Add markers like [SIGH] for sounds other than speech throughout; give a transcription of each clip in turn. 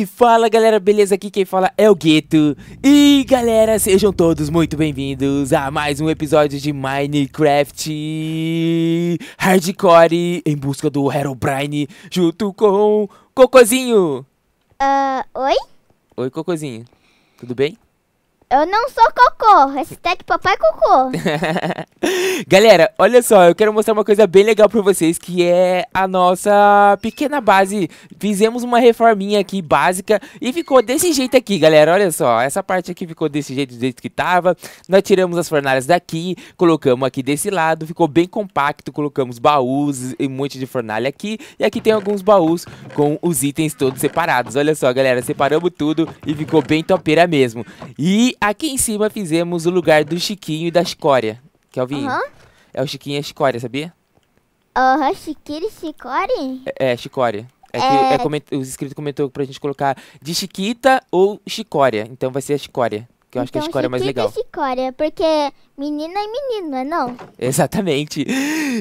E fala galera, beleza? Aqui quem fala é o Gueto E galera, sejam todos muito bem-vindos a mais um episódio de Minecraft Hardcore Em busca do Herobrine junto com Cocozinho uh, Oi? Oi Cocozinho, tudo bem? Eu não sou cocô. Hashtag papai cocô. [LAUGHS] Galera, olha só. Eu quero mostrar uma coisa bem legal pra vocês, que é a nossa pequena base. Fizemos uma reforminha aqui, básica, e ficou desse jeito aqui, galera. Olha só. Essa parte aqui ficou desse jeito, do jeito que tava. Nós tiramos as fornalhas daqui, colocamos aqui desse lado. Ficou bem compacto. Colocamos baús e um monte de fornalha aqui. E aqui tem alguns baús com os itens todos separados. Olha só, galera. Separamos tudo e ficou bem topeira mesmo. E aqui em cima fizemos o lugar do Chiquinho e da Escória. Quer ouvir? Uhum. É o Chiquinho e a Escória, sabia? Aham, uhum, Chiquinho e Chicória? É, é, Chicória. É, é... Que, é. é coment... Os inscritos comentou pra gente colocar de Chiquita ou Chicória. Então vai ser a Chicória. Que eu acho então, que a Chicória então, é mais legal. Chicória, porque menina é menino, é não? [LAUGHS] Exatamente.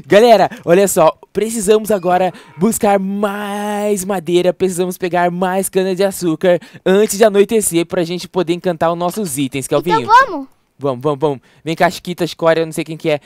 Galera, olha só. Precisamos agora buscar mais madeira. Precisamos pegar mais cana-de-açúcar antes de anoitecer pra gente poder encantar os nossos itens, Calvinho. Então vamos? Vamos, vamos, vamos. Vem cá, Chiquita, Chicória, não sei quem que é.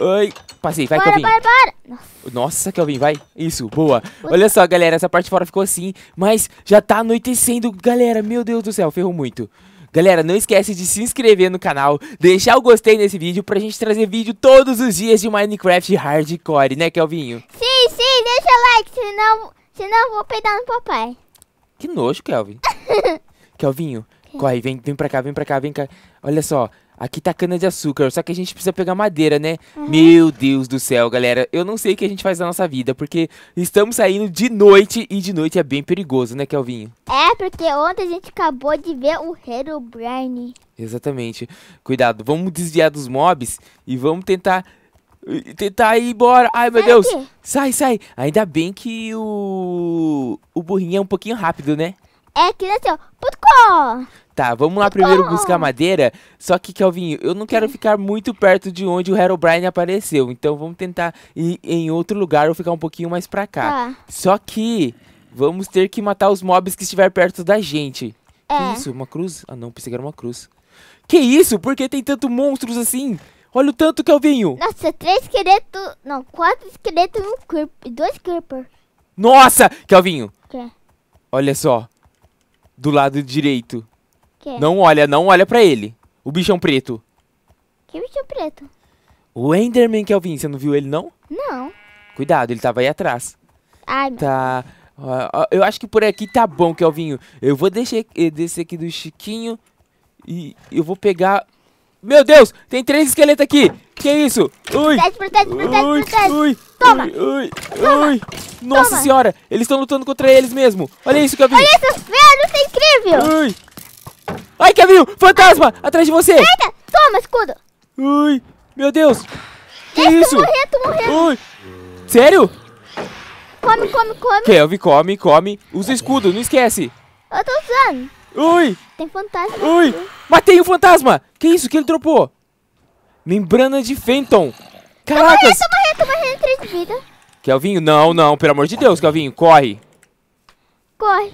Oi, passei, vai, bora, Kelvin. Bora, bora. Nossa, Kelvin, vai. Isso, boa. Olha só, galera, essa parte de fora ficou assim, mas já tá anoitecendo, galera. Meu Deus do céu, ferrou muito. Galera, não esquece de se inscrever no canal, deixar o gostei nesse vídeo pra gente trazer vídeo todos os dias de Minecraft Hardcore, né, Kelvinho? Sim, sim, deixa o like, senão, senão eu vou peidar no papai. Que nojo, Kelvin. [LAUGHS] Kelvinho, corre, vem, vem pra cá, vem pra cá, vem cá. Olha só, Aqui tá cana de açúcar, só que a gente precisa pegar madeira, né? Uhum. Meu Deus do céu, galera. Eu não sei o que a gente faz na nossa vida, porque estamos saindo de noite e de noite é bem perigoso, né, Kelvinho? É, porque ontem a gente acabou de ver o Herobrine. Exatamente. Cuidado, vamos desviar dos mobs e vamos tentar tentar ir embora. Ai, meu sai Deus. Aqui. Sai, sai. Ainda bem que o o burrinho é um pouquinho rápido, né? É, que assim, ó. Putco! Tá, vamos lá primeiro buscar madeira. Só que, Kelvin, eu não quero ficar muito perto de onde o Herobrine apareceu. Então vamos tentar ir em outro lugar ou ficar um pouquinho mais pra cá. Tá. Só que vamos ter que matar os mobs que estiver perto da gente. É. Que isso? Uma cruz? Ah não, pensei que era uma cruz. Que isso? Por que tem tanto monstros assim? Olha o tanto, Kelvinho. Nossa, três esqueletos... Não, quatro esqueletos e um creeper, dois creeper. Nossa! Kelvinho. Que? Olha só. Do lado direito não olha, não olha pra ele. O bichão preto. Que bichão preto? O Enderman Kelvin, você não viu ele não? Não. Cuidado, ele tava aí atrás. Ai, tá. Eu acho que por aqui tá bom, Kelvinho. Eu vou deixar, eh, descer aqui do Chiquinho e eu vou pegar... Meu Deus, tem três esqueletos aqui. Que isso? Ui, protege, protege, protege, ui, protege. Ui, Toma. Ui, ui, Toma. Nossa Toma. senhora, eles estão lutando contra eles mesmo. Olha isso, Kelvinho. Olha isso, velho, isso é incrível. Ui, Ai, Kevin! Fantasma! Atrás de você! Eita! Toma, escudo! Ui! Meu Deus! Que isso? morrendo, tô morrendo! Ui! Sério? Come, come, come! Kelvin, come, come! Usa escudo, não esquece! Eu tô usando! Ui! Tem fantasma! Ui! Aqui. Matei o um fantasma! Que isso? que ele dropou? Membrana de Fenton! Caraca. Tô morrendo, tô morrendo, tô morrendo, três de vida! Kelvinho, não, não, pelo amor de Deus, Kelvinho, corre! Corre!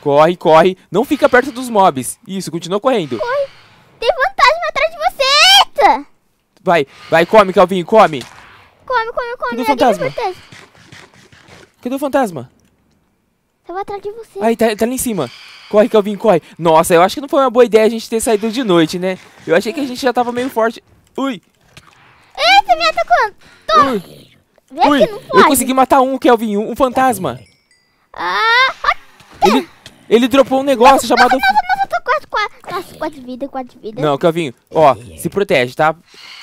Corre, corre. Não fica perto dos mobs. Isso, continua correndo. Corre. Tem fantasma atrás de você. Eita! Vai, vai, come, Calvinho, come. Come, come, come. Cadê o fantasma? Cadê o fantasma? Tava atrás de você. Aí, tá, tá ali em cima. Corre, Calvinho, corre. Nossa, eu acho que não foi uma boa ideia a gente ter saído de noite, né? Eu achei que a gente já tava meio forte. Ui! Eita, me atacou. Toma! Ui! Vê Ui. Eu consegui matar um, Kelvin, um, um fantasma. Ah! ah. Ele... Ele dropou um negócio não, chamado... Não, não, não, quase, quase, quase, quase vida, quase vida. Não, Calvinho, ó, se protege, tá?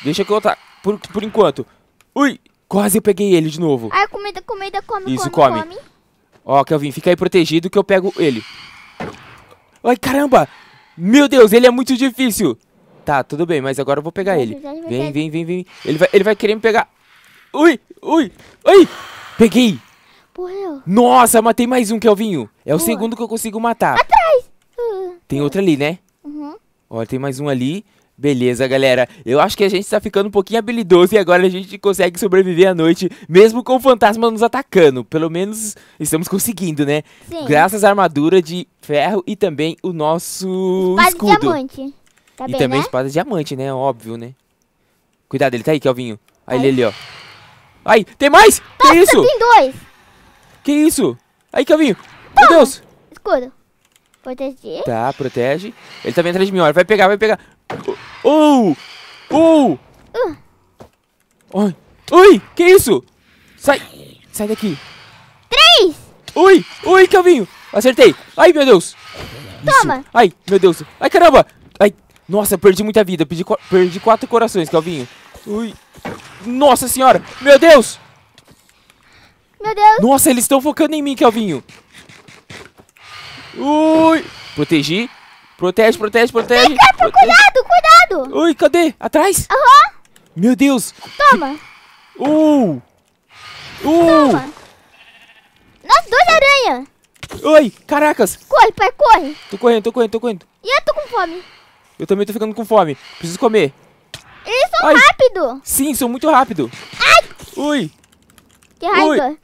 Deixa que eu... Tá, por, por enquanto. Ui, quase eu peguei ele de novo. Ah, comida, comida, come, Isso, come, come. come. Ó, Calvinho, fica aí protegido que eu pego ele. Ai, caramba! Meu Deus, ele é muito difícil. Tá, tudo bem, mas agora eu vou pegar ele. Vem, vem, vem, vem. Ele vai, ele vai querer me pegar. Ui, ui, ui. Peguei. Morreu. Nossa, matei mais um, Kelvinho. É o segundo que eu consigo matar. Atrás. Uh. tem outro ali, né? Uhum. Ó, tem mais um ali. Beleza, galera. Eu acho que a gente tá ficando um pouquinho habilidoso e agora a gente consegue sobreviver à noite, mesmo com o fantasma nos atacando. Pelo menos estamos conseguindo, né? Sim. Graças à armadura de ferro e também o nosso espada escudo. diamante. Tá e bem, também né? espada diamante, né? Óbvio, né? Cuidado, ele tá aí, Kelvinho. Aí, ele ali, ó. Aí, tem mais! Nossa, tem isso! tem dois! Que isso? Aí, Kelvinho. Meu Deus. Escudo. Proteger. Tá, protege. Ele tá vindo atrás de mim, olha. Vai pegar, vai pegar. Oh! Oh! Uh. Oi. Oi, que isso? Sai. Sai daqui. Três. Oi, oi, Kelvinho. Acertei. Ai, meu Deus. Isso. Toma. Ai, meu Deus. Ai, caramba. Ai, nossa, perdi muita vida. Perdi, perdi quatro corações, Calvinho. Ui. Nossa senhora. Meu Deus. Meu Deus. Nossa, eles estão focando em mim, Kelvinho. Ui. Protegi. Protege, protege, protege. Vem cá, pro protege. Cuidado, cuidado. Ui, cadê? Atrás? Aham. Uhum. Meu Deus. Toma. Uh. Uh. Toma. Nossa, duas aranhas. Oi, caracas. Corre, pai, corre. Tô correndo, tô correndo, tô correndo. E eu tô com fome. Eu também tô ficando com fome. Preciso comer. Eles são rápidos. rápido. Sim, são muito rápido. Ai. Ui. Que raiva. Ui.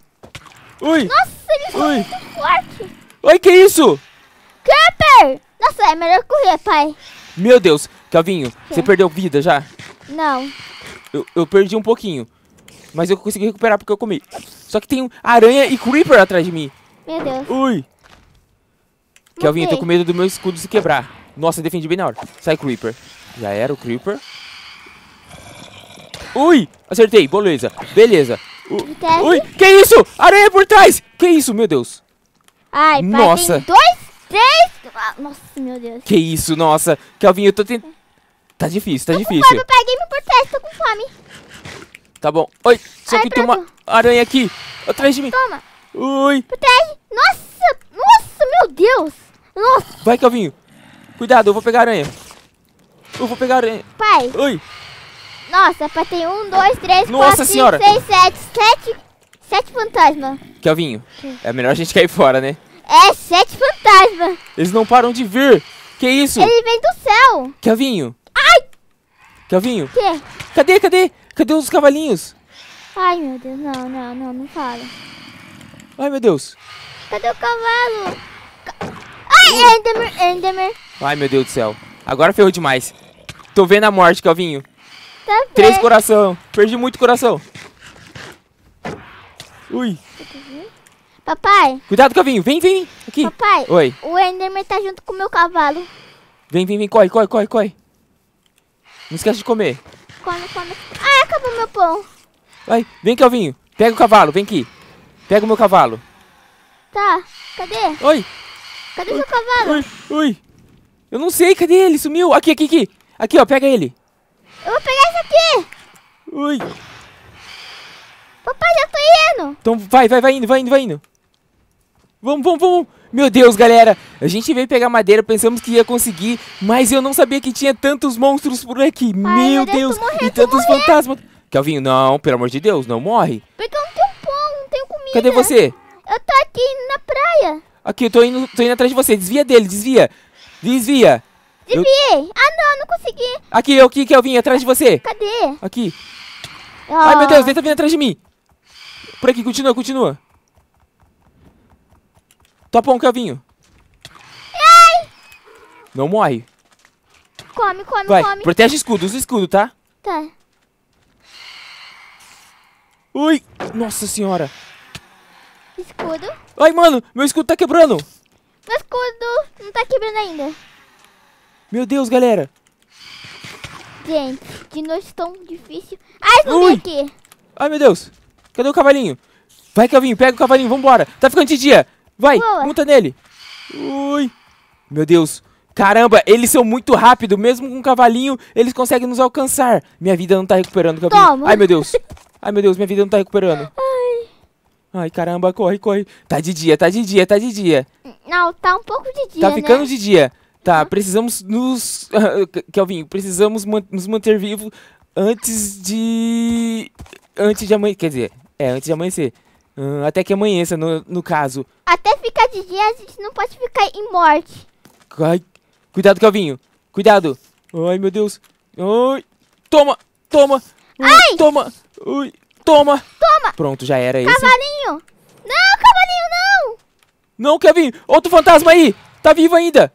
Ui! Nossa, ele foi muito forte! Oi, que isso? Camper! Nossa, é melhor correr, pai. Meu Deus, Calvinho, que? você perdeu vida já? Não. Eu, eu perdi um pouquinho. Mas eu consegui recuperar porque eu comi. Só que tem aranha e creeper atrás de mim. Meu Deus. Ui! Calvinho, eu tô com medo do meu escudo se quebrar. Nossa, defendi bem na hora. Sai, Creeper. Já era o Creeper. Ui! Acertei, beleza. Beleza. Uh, ui, que isso? Aranha por trás! Que isso, meu Deus? Ai, pai, nossa. tem dois, três... Ah, nossa, meu Deus. Que isso, nossa. Que eu tô tentando... Tá difícil, tá tô difícil. Tô com fome, por trás, tô com fome. Tá bom. Oi, só Ai, que tem uma aranha aqui. Atrás de mim. Toma. Ui. Por trás. Nossa, nossa, meu Deus. Nossa. Vai, Kelvinho. Cuidado, eu vou pegar a aranha. Eu vou pegar a aranha. Pai. Oi. Nossa, tem um, dois, três, Nossa quatro, senhora. cinco, seis, sete, sete, sete fantasmas. Kelvinho, é melhor a gente cair fora, né? É, sete fantasmas. Eles não param de vir. Que isso? Ele vem do céu. Kelvinho. Ai. Kelvinho. Que? Cadê, cadê? Cadê os cavalinhos? Ai, meu Deus, não, não, não, não fala. Ai, meu Deus. Cadê o cavalo? Ai, Enderman, Enderman. Ai, meu Deus do céu. Agora ferrou demais. Tô vendo a morte, Calvinho. Tá Três coração. Perdi muito coração. Ui. Papai. Cuidado, Cavinho. Vem, vem. Aqui. Papai. Oi. O Enderman tá junto com o meu cavalo. Vem, vem, vem. Corre, corre, corre, corre. Não esquece de comer. Come, come. Ah, acabou meu pão. Vai. Vem, Calvinho. Pega o cavalo. Vem aqui. Pega o meu cavalo. Tá. Cadê? Oi. Cadê o seu cavalo? Oi, oi. Eu não sei. Cadê ele? Sumiu. Aqui, aqui, aqui. Aqui, ó. Pega ele. Eu vou pegar isso aqui. Ui. Papai, já tô indo. Então vai, vai, vai indo, vai indo, vai indo. Vamos, vamos, vamos. Meu Deus, galera. A gente veio pegar madeira, pensamos que ia conseguir, mas eu não sabia que tinha tantos monstros por aqui. Ai, meu, meu Deus, Deus e tantos fantasmas. Kelvinho, não, pelo amor de Deus, não morre. Porque eu não tenho pão, não tenho comida. Cadê você? Eu tô aqui na praia. Aqui, eu tô indo, tô indo atrás de você. Desvia dele, desvia. Desvia. Desviei. Eu... Ah, não, não consegui. Aqui, eu, é aqui, atrás de você. Cadê? Aqui. Oh. Ai, meu Deus, ele tá vindo atrás de mim. Por aqui, continua, continua. Topa um, Kelvinho. Ai. Não morre. Come, come, Vai. come. Protege escudo, usa escudo, tá? Tá. Ui, nossa senhora. Escudo. Ai, mano, meu escudo tá quebrando. Meu escudo não tá quebrando ainda. Meu Deus, galera. Gente, de noite tão difícil. Ai, não Ui. aqui. Ai, meu Deus. Cadê o cavalinho? Vai, Cavinho, pega o cavalinho, vambora. Tá ficando de dia. Vai, Boa. monta nele. Ui. Meu Deus. Caramba, eles são muito rápidos. Mesmo com o cavalinho, eles conseguem nos alcançar. Minha vida não tá recuperando, Cavinho. Toma. Ai, meu Deus. [LAUGHS] Ai, meu Deus, minha vida não tá recuperando. Ai. Ai, caramba, corre, corre. Tá de dia, tá de dia, tá de dia. Não, tá um pouco de dia, Tá ficando né? de dia. Tá, precisamos nos. [LAUGHS] Kelvin, precisamos man nos manter vivos antes de. Antes de amanhecer. Quer dizer, é, antes de amanhecer. Hum, até que amanheça, no, no caso. Até ficar de dia, a gente não pode ficar em morte. Ai, cuidado, Kelvinho. Cuidado. Ai, meu Deus. Ai, toma, toma. Ai. Toma. Ai, toma. Toma. Pronto, já era isso. Cavalinho. Não, cavalinho, não. Não, Kelvinho. Outro fantasma aí. Tá vivo ainda.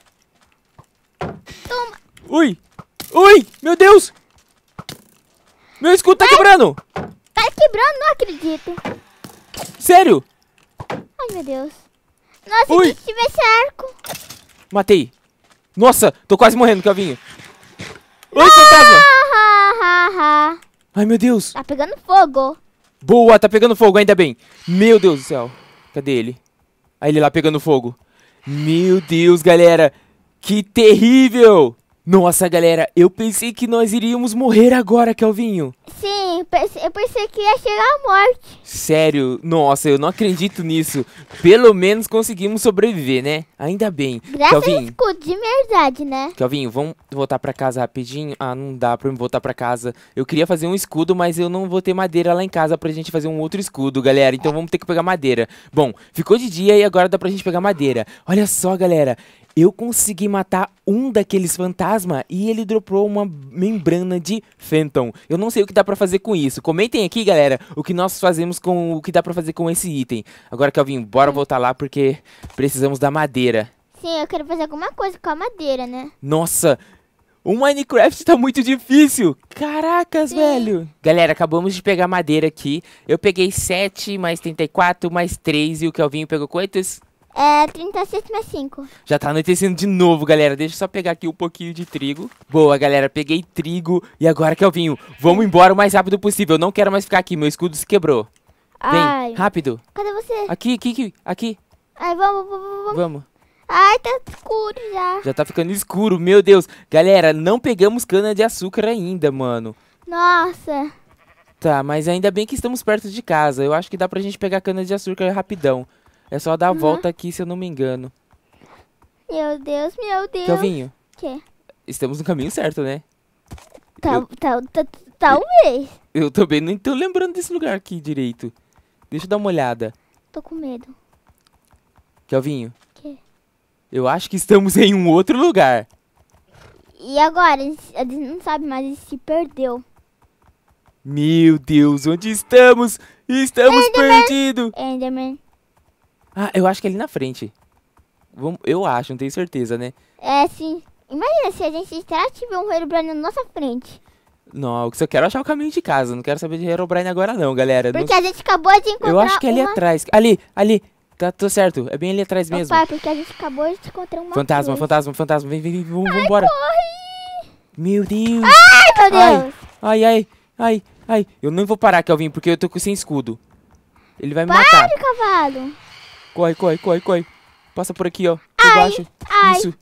Toma. Ui! Ui! Meu Deus! Meu escudo tá, quebrando! Tá quebrando, não acredito. Sério? Ai, meu Deus. Nossa, Ui. que tivesse arco. Matei. Nossa, tô quase morrendo, Cavinho. Oi, ah, fantasma! Ai, meu Deus. Tá pegando fogo. Boa, tá pegando fogo, ainda bem. Meu Deus do céu. Cadê ele? Aí ele lá pegando fogo. Meu Deus, galera. Que terrível! Nossa, galera, eu pensei que nós iríamos morrer agora, Kelvinho. Sim, eu pensei que ia chegar a morte. Sério? Nossa, eu não acredito nisso. Pelo menos conseguimos sobreviver, né? Ainda bem. Graças Kelvin, a escudo, de verdade, né? Kelvinho, vamos voltar pra casa rapidinho? Ah, não dá pra eu voltar pra casa. Eu queria fazer um escudo, mas eu não vou ter madeira lá em casa pra gente fazer um outro escudo, galera. Então vamos ter que pegar madeira. Bom, ficou de dia e agora dá pra gente pegar madeira. Olha só, galera. Eu consegui matar um daqueles fantasmas e ele dropou uma membrana de Phantom. Eu não sei o que dá pra fazer com isso. Comentem aqui, galera, o que nós fazemos com o que dá pra fazer com esse item. Agora, Kelvin, bora voltar lá porque precisamos da madeira. Sim, eu quero fazer alguma coisa com a madeira, né? Nossa, o Minecraft tá muito difícil. Caracas, Sim. velho. Galera, acabamos de pegar madeira aqui. Eu peguei 7, mais 34, mais 3 e o Kelvinho pegou quantos? É mais 5. Já tá anoitecendo de novo, galera. Deixa eu só pegar aqui um pouquinho de trigo. Boa, galera. Peguei trigo. E agora, que é o vinho. vamos embora o mais rápido possível. Eu não quero mais ficar aqui. Meu escudo se quebrou. Vem, Ai. rápido. Cadê você? Aqui, aqui, aqui. aqui. Ai, vamos, vamos, vamos. Vamos. Ai, tá escuro já. Já tá ficando escuro, meu Deus. Galera, não pegamos cana de açúcar ainda, mano. Nossa. Tá, mas ainda bem que estamos perto de casa. Eu acho que dá pra gente pegar cana de açúcar rapidão. É só dar a uhum. volta aqui, se eu não me engano. Meu Deus, meu Deus. Kelvinho. Quê? Estamos no caminho certo, né? Tal, eu, tal, tal, talvez. Eu, eu também não estou lembrando desse lugar aqui direito. Deixa eu dar uma olhada. Tô com medo. Kelvinho. Quê? Eu acho que estamos em um outro lugar. E agora? A gente não sabe mais, a gente se perdeu. Meu Deus, onde estamos? Estamos Enderman. perdidos! Enderman. Ah, eu acho que é ali na frente. eu acho, não tenho certeza, né? É, sim. Imagina se a gente entrar tiver um Herobrine na nossa frente. Não, eu só quero achar o caminho de casa. Não quero saber de Herobrine agora não, galera. Porque não... a gente acabou de encontrar Eu acho que é ali uma... atrás. Ali, ali. Tá, tudo tá certo. É bem ali atrás mesmo. Opa, porque a gente acabou de encontrar uma Fantasma, coisa. fantasma, fantasma. Vem, vem, vem. Vamos, ai, vambora. Corre. Meu Deus. Ai, meu Deus. Ai, ai, ai, ai. ai. Eu não vou parar, Kelvin, porque eu tô sem escudo. Ele vai me matar. Para, cavalo. Corre, corre, corre, corre. Passa por aqui, ó. Por ai, baixo. Ai. Isso.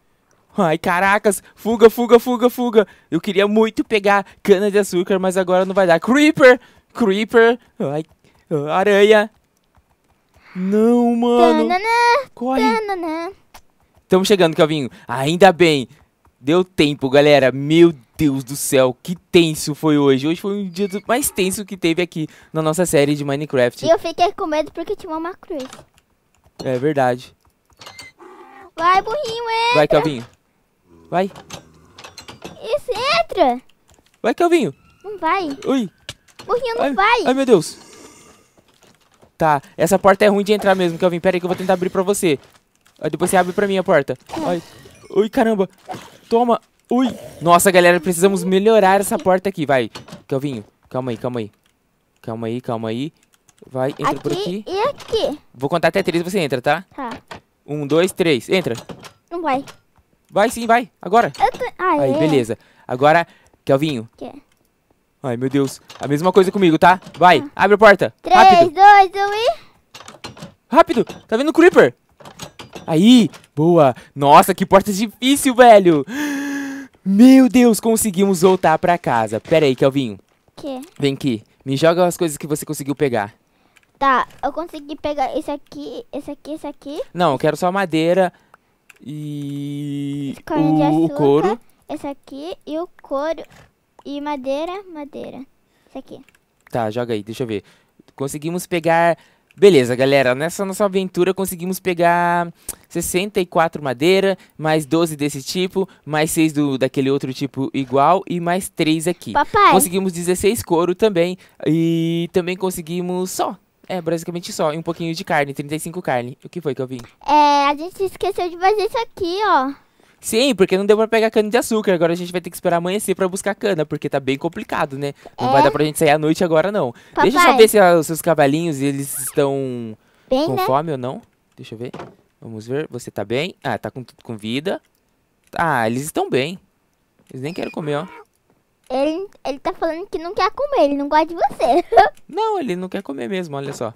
Ai, caracas. Fuga, fuga, fuga, fuga. Eu queria muito pegar cana de açúcar, mas agora não vai dar. Creeper. Creeper. Ai, aranha. Não, mano. Tanana, corre. Tanana. Estamos chegando, Calvinho. Ainda bem. Deu tempo, galera. Meu Deus do céu, que tenso foi hoje. Hoje foi um dia mais tenso que teve aqui na nossa série de Minecraft. E eu fiquei com medo porque tinha uma cruz. É verdade. Vai, burrinho, entra. Vai, Kelvinho. Vai. Isso, entra. Vai, Kelvinho. Não vai. Ui. Burrinho, não ai, vai. Ai, meu Deus. Tá, essa porta é ruim de entrar mesmo, Calvinho. Pera aí que eu vou tentar abrir pra você. Aí depois você abre pra mim a porta. Tá. Ai. Ui, caramba. Toma. Ui. Nossa, galera, precisamos melhorar essa porta aqui. Vai, Kelvinho. Calma aí, calma aí. Calma aí, calma aí. Vai, entra aqui por aqui. E aqui. Vou contar até três e você entra, tá? Tá. Um, dois, três. Entra. Não vai. Vai sim, vai. Agora. Tô... Ai, ah, Aí, é. beleza. Agora, Kelvinho. Que? Ai, meu Deus. A mesma coisa comigo, tá? Vai, ah. abre a porta. Três, Rápido. dois, um e... Rápido. Tá vendo o Creeper? Aí, boa. Nossa, que porta difícil, velho. Meu Deus, conseguimos voltar pra casa. Pera aí, Kelvinho. Que? Vem aqui. Me joga as coisas que você conseguiu pegar. Tá, eu consegui pegar esse aqui, esse aqui, esse aqui. Não, eu quero só madeira e o, açúcar, o couro. Esse aqui e o couro e madeira, madeira. Esse aqui. Tá, joga aí, deixa eu ver. Conseguimos pegar Beleza, galera, nessa nossa aventura conseguimos pegar 64 madeira, mais 12 desse tipo, mais 6 do, daquele outro tipo igual e mais 3 aqui. Papai. Conseguimos 16 couro também e também conseguimos só é, basicamente só. E um pouquinho de carne, 35 carne. O que foi que eu vim? É, a gente esqueceu de fazer isso aqui, ó. Sim, porque não deu pra pegar cana de açúcar. Agora a gente vai ter que esperar amanhecer pra buscar cana, porque tá bem complicado, né? Não é? vai dar pra gente sair à noite agora, não. Papai. Deixa eu só ver se os seus cavalinhos, eles estão bem, com né? fome ou não. Deixa eu ver. Vamos ver. Você tá bem? Ah, tá com, com vida. Ah, eles estão bem. Eles nem querem comer, ó. Ele, ele tá falando que não quer comer, ele não gosta de você. [LAUGHS] Não, ele não quer comer mesmo, olha só.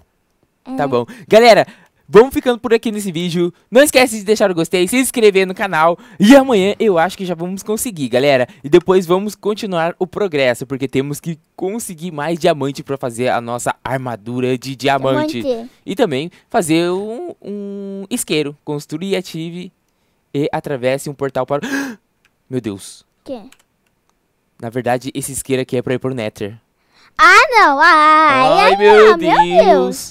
É. Tá bom. Galera, vamos ficando por aqui nesse vídeo. Não esquece de deixar o gostei, se inscrever no canal. E amanhã eu acho que já vamos conseguir, galera. E depois vamos continuar o progresso, porque temos que conseguir mais diamante pra fazer a nossa armadura de diamante. diamante. E também fazer um, um isqueiro. Construir, ative e atravesse um portal para... [GASPS] Meu Deus. quê? Na verdade, esse isqueiro aqui é pra ir pro Nether. Ah, não! Ai, ai, ai meu, não, Deus. meu Deus!